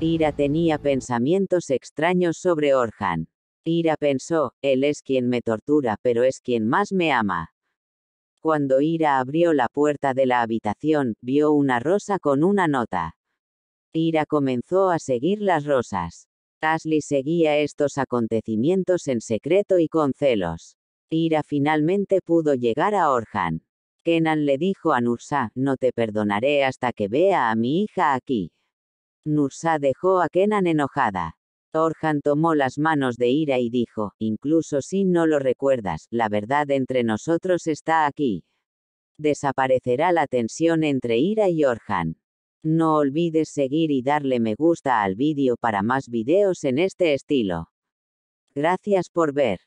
Ira tenía pensamientos extraños sobre Orhan. Ira pensó, él es quien me tortura, pero es quien más me ama. Cuando Ira abrió la puerta de la habitación, vio una rosa con una nota. Ira comenzó a seguir las rosas. Ashley seguía estos acontecimientos en secreto y con celos. Ira finalmente pudo llegar a Orhan. Kenan le dijo a Nursa, no te perdonaré hasta que vea a mi hija aquí. Nursa dejó a Kenan enojada. Orhan tomó las manos de Ira y dijo, incluso si no lo recuerdas, la verdad entre nosotros está aquí. Desaparecerá la tensión entre Ira y Orhan. No olvides seguir y darle me gusta al vídeo para más videos en este estilo. Gracias por ver.